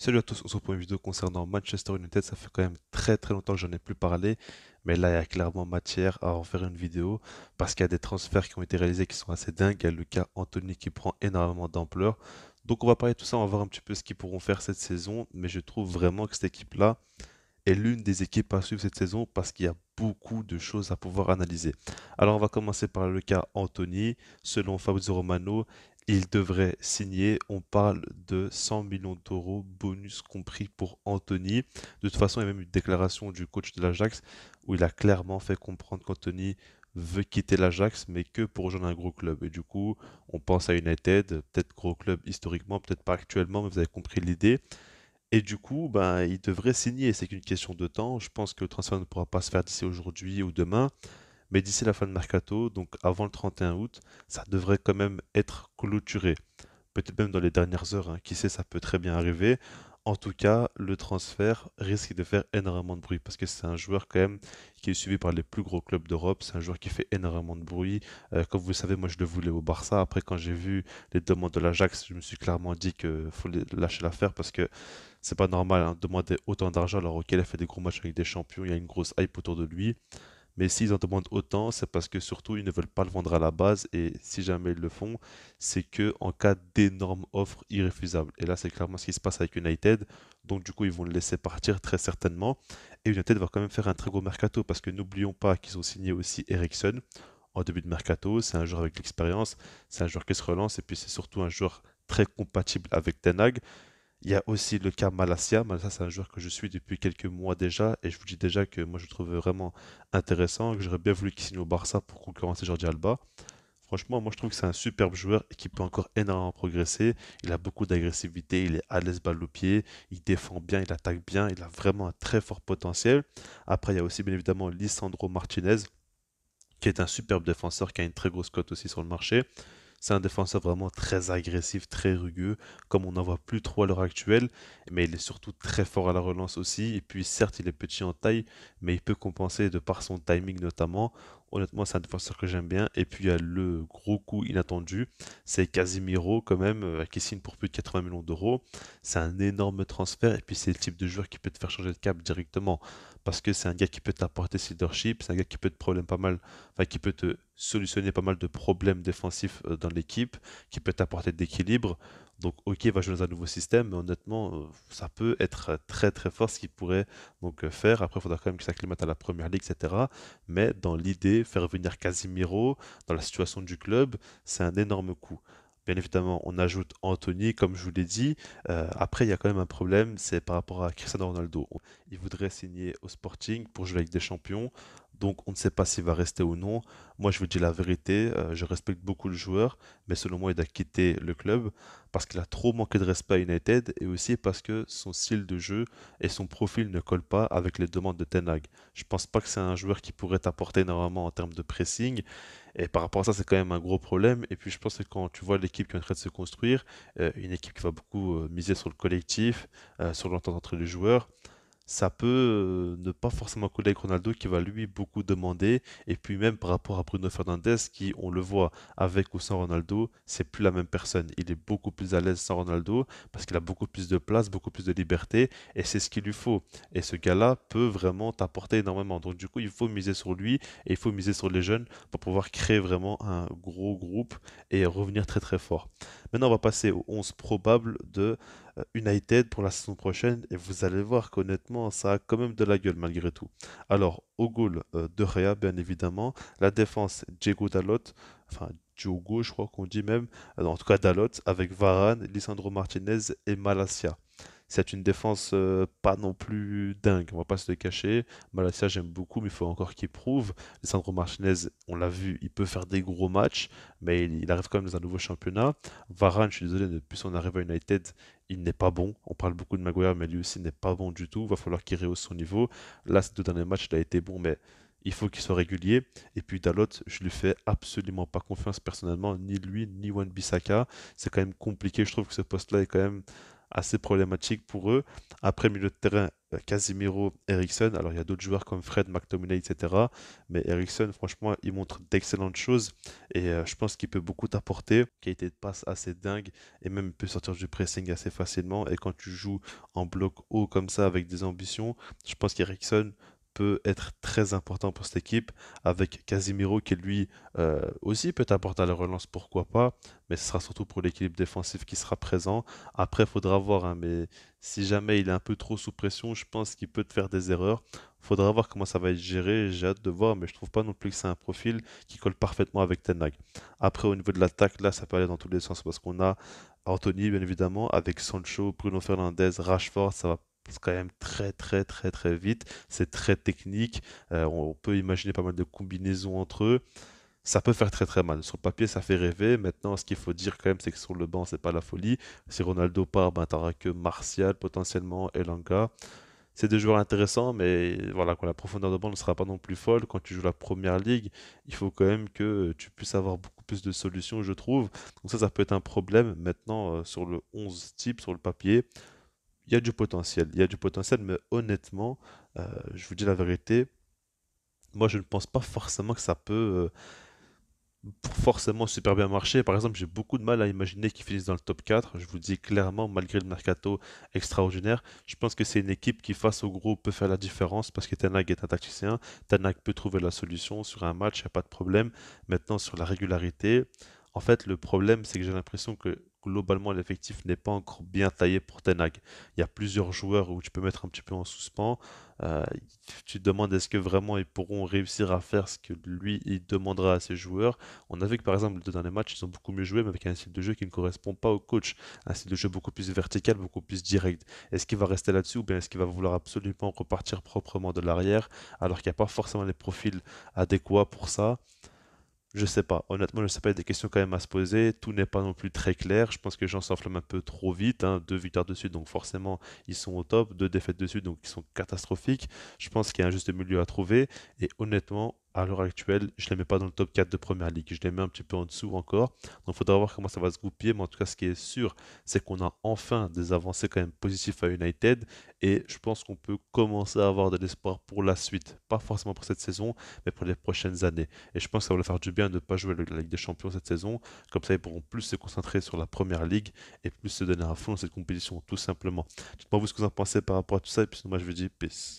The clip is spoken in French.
Salut à tous, on se retrouve une vidéo concernant Manchester United. Ça fait quand même très très longtemps que j'en ai plus parlé, mais là il y a clairement matière à en faire une vidéo parce qu'il y a des transferts qui ont été réalisés qui sont assez dingues. Il y a cas Anthony qui prend énormément d'ampleur. Donc on va parler de tout ça, on va voir un petit peu ce qu'ils pourront faire cette saison, mais je trouve vraiment que cette équipe là est l'une des équipes à suivre cette saison parce qu'il y a beaucoup de choses à pouvoir analyser. Alors on va commencer par le cas Anthony. Selon Fabrizio Romano, il devrait signer. On parle de 100 millions d'euros, bonus compris pour Anthony. De toute façon, il y a même une déclaration du coach de l'Ajax où il a clairement fait comprendre qu'Anthony veut quitter l'Ajax, mais que pour rejoindre un gros club. Et du coup, on pense à United, peut-être gros club historiquement, peut-être pas actuellement, mais vous avez compris l'idée. Et du coup, ben, il devrait signer. C'est qu'une question de temps. Je pense que le transfert ne pourra pas se faire d'ici aujourd'hui ou demain. Mais d'ici la fin de mercato, donc avant le 31 août, ça devrait quand même être clôturé. Peut-être même dans les dernières heures, hein. qui sait, ça peut très bien arriver. En tout cas, le transfert risque de faire énormément de bruit parce que c'est un joueur quand même qui est suivi par les plus gros clubs d'Europe. C'est un joueur qui fait énormément de bruit. Euh, comme vous le savez, moi je le voulais au Barça. Après, quand j'ai vu les demandes de l'Ajax, je me suis clairement dit qu'il faut lâcher l'affaire parce que c'est pas normal. Hein, demander autant d'argent alors qu'il a fait des gros matchs avec des champions, il y a une grosse hype autour de lui. Mais s'ils en demandent autant, c'est parce que surtout ils ne veulent pas le vendre à la base. Et si jamais ils le font, c'est que en cas d'énorme offre irréfusable. Et là, c'est clairement ce qui se passe avec United. Donc du coup, ils vont le laisser partir très certainement. Et United va quand même faire un très gros mercato parce que n'oublions pas qu'ils ont signé aussi Ericsson en début de mercato. C'est un joueur avec l'expérience, c'est un joueur qui se relance et puis c'est surtout un joueur très compatible avec Tenag. Il y a aussi le cas Malasia. Malasia, c'est un joueur que je suis depuis quelques mois déjà. Et je vous dis déjà que moi, je le trouve vraiment intéressant. Que j'aurais bien voulu qu'il signe au Barça pour concurrencer Jordi Alba. Franchement, moi, je trouve que c'est un superbe joueur et qui peut encore énormément progresser. Il a beaucoup d'agressivité. Il est à l'aise balle au pied. Il défend bien. Il attaque bien. Il a vraiment un très fort potentiel. Après, il y a aussi, bien évidemment, Lisandro Martinez, qui est un superbe défenseur, qui a une très grosse cote aussi sur le marché. C'est un défenseur vraiment très agressif, très rugueux, comme on n'en voit plus trop à l'heure actuelle, mais il est surtout très fort à la relance aussi. Et puis certes, il est petit en taille, mais il peut compenser de par son timing notamment. Honnêtement, c'est un défenseur que j'aime bien. Et puis il y a le gros coup inattendu, c'est Casimiro quand même, euh, qui signe pour plus de 80 millions d'euros. C'est un énorme transfert, et puis c'est le type de joueur qui peut te faire changer de cap directement parce que c'est un gars qui peut t'apporter ce leadership, c'est un gars qui peut te problème pas mal, enfin qui peut te solutionner pas mal de problèmes défensifs euh, dans l'équipe, qui peut t'apporter de Donc ok, va jouer dans un nouveau système, mais honnêtement, euh, ça peut être très très fort ce qu'il pourrait donc euh, faire. Après, il faudra quand même ça s'acclimate à la première ligue, etc. Mais dans l'idée, faire venir Casimiro dans la situation du club, c'est un énorme coup. Bien évidemment, on ajoute Anthony, comme je vous l'ai dit. Euh, après, il y a quand même un problème, c'est par rapport à Cristiano Ronaldo. Il voudrait signer au Sporting pour jouer avec des champions. Donc on ne sait pas s'il va rester ou non. Moi je vous dis la vérité, euh, je respecte beaucoup le joueur, mais selon moi il a quitté le club parce qu'il a trop manqué de respect à United et aussi parce que son style de jeu et son profil ne collent pas avec les demandes de Ten Hag. Je pense pas que c'est un joueur qui pourrait apporter énormément en termes de pressing et par rapport à ça, c'est quand même un gros problème. Et puis, je pense que quand tu vois l'équipe qui est en train de se construire, euh, une équipe qui va beaucoup euh, miser sur le collectif, sur l'entente entre les joueurs, ça peut euh, ne pas forcément coller avec Ronaldo qui va lui beaucoup demander. Et puis même par rapport à Bruno Fernandez qui, on le voit, avec ou sans Ronaldo, c'est plus la même personne. Il est beaucoup plus à l'aise sans Ronaldo parce qu'il a beaucoup plus de place, beaucoup plus de liberté et c'est ce qu'il lui faut. Et ce gars-là peut vraiment t'apporter énormément. Donc du coup, il faut miser sur lui et il faut miser sur les jeunes pour pouvoir créer vraiment un gros groupe et revenir très très fort. Maintenant, on va passer aux 11 probable de United pour la saison prochaine et vous allez voir qu'honnêtement, ça a quand même de la gueule malgré tout. Alors, au goal, euh, De Rea bien évidemment. La défense, Diego Dalot. Enfin, Diogo, je crois qu'on dit même. Euh, en tout cas, Dalot avec Varane, Lisandro Martinez et Malasia. C'est une défense euh, pas non plus dingue, on va pas se le cacher. Malasia, j'aime beaucoup, mais il faut encore qu'il prouve. Sandro marchinez on l'a vu, il peut faire des gros matchs, mais il, arrive quand même dans un nouveau championnat. Varane, je suis désolé, depuis son arrivée à United, il n'est pas bon. On parle beaucoup de Maguire, mais lui aussi n'est pas bon du tout. Il va falloir qu'il rehausse son niveau. Là, ces deux derniers matchs, il a été bon, mais il faut qu'il soit régulier. Et puis Dalot, je lui fais absolument pas confiance personnellement, ni lui, ni Wan Bissaka. C'est quand même compliqué, je trouve que ce poste-là est quand même assez problématique pour eux. Après, milieu de terrain, Casimiro, Ericsson. Alors, il y a d'autres joueurs comme Fred, McTominay, etc. Mais Ericsson, franchement, il montre d'excellentes choses et euh, je pense qu'il peut beaucoup t'apporter. Qualité de passe assez dingue et même peut sortir du pressing assez facilement. Et quand tu joues en bloc haut comme ça avec des ambitions, je pense qu'Ericsson être très important pour cette équipe, avec Casimiro qui lui euh, aussi peut apporter à la relance, pourquoi pas, mais ce sera surtout pour l'équilibre défensif qui sera présent. Après, faudra voir, hein, mais si jamais il est un peu trop sous pression, je pense qu'il peut te faire des erreurs. Faudra voir comment ça va être géré, j'ai hâte de voir, mais je trouve pas non plus que c'est un profil qui colle parfaitement avec Tenag. Après, au niveau de l'attaque, là, ça peut aller dans tous les sens parce qu'on a Anthony, bien évidemment, avec Sancho, Bruno Fernandez, Rashford, ça va c'est quand même très très très très vite, c'est très technique, euh, on peut imaginer pas mal de combinaisons entre eux. Ça peut faire très très mal. Sur le papier, ça fait rêver. Maintenant, ce qu'il faut dire quand même, c'est que sur le banc, c'est pas la folie. Si Ronaldo part, tu ben, t'auras que Martial potentiellement et Langa. C'est des joueurs intéressants, mais voilà, quoi, la profondeur de banc ne sera pas non plus folle. Quand tu joues la première ligue, il faut quand même que tu puisses avoir beaucoup plus de solutions, je trouve. Donc ça, ça peut être un problème. Maintenant, euh, sur le 11 type, sur le papier, il y a du potentiel. Il y a du potentiel, mais honnêtement, euh, je vous dis la vérité, moi je ne pense pas forcément que ça peut euh, forcément super bien marcher. Par exemple, j'ai beaucoup de mal à imaginer qu'ils finissent dans le top 4. Je vous dis clairement, malgré le mercato extraordinaire, je pense que c'est une équipe qui, face au gros, peut faire la différence parce que Tanak est un tacticien. Tanak peut trouver la solution sur un match, il n'y a pas de problème. Maintenant, sur la régularité, en fait, le problème, c'est que j'ai l'impression que globalement l'effectif n'est pas encore bien taillé pour Tenag. Il y a plusieurs joueurs où tu peux mettre un petit peu en suspens. Euh, tu te demandes est-ce que vraiment ils pourront réussir à faire ce que lui il demandera à ses joueurs. On a vu que par exemple les deux derniers matchs ils ont beaucoup mieux joué mais avec un style de jeu qui ne correspond pas au coach, un style de jeu beaucoup plus vertical, beaucoup plus direct. Est-ce qu'il va rester là-dessus ou bien est-ce qu'il va vouloir absolument repartir proprement de l'arrière alors qu'il n'y a pas forcément les profils adéquats pour ça? Je sais pas. Honnêtement, je sais pas. Il y a des questions quand même à se poser. Tout n'est pas non plus très clair. Je pense que les gens s'enflamment un peu trop vite. Hein. Deux victoires dessus, donc forcément, ils sont au top. Deux défaites dessus, donc ils sont catastrophiques. Je pense qu'il y a un juste milieu à trouver. Et honnêtement, à l'heure actuelle, je ne les mets pas dans le top 4 de Première Ligue. Je les mets un petit peu en dessous encore. Donc il faudra voir comment ça va se goupiller. Mais en tout cas, ce qui est sûr, c'est qu'on a enfin des avancées quand même positives à United. Et je pense qu'on peut commencer à avoir de l'espoir pour la suite. Pas forcément pour cette saison, mais pour les prochaines années. Et je pense que ça va leur faire du bien de ne pas jouer la Ligue des Champions cette saison. Comme ça, ils pourront plus se concentrer sur la Première Ligue et plus se donner à fond dans cette compétition, tout simplement. Dites-moi vous ce que vous en pensez par rapport à tout ça. Et puis moi, je vous dis peace.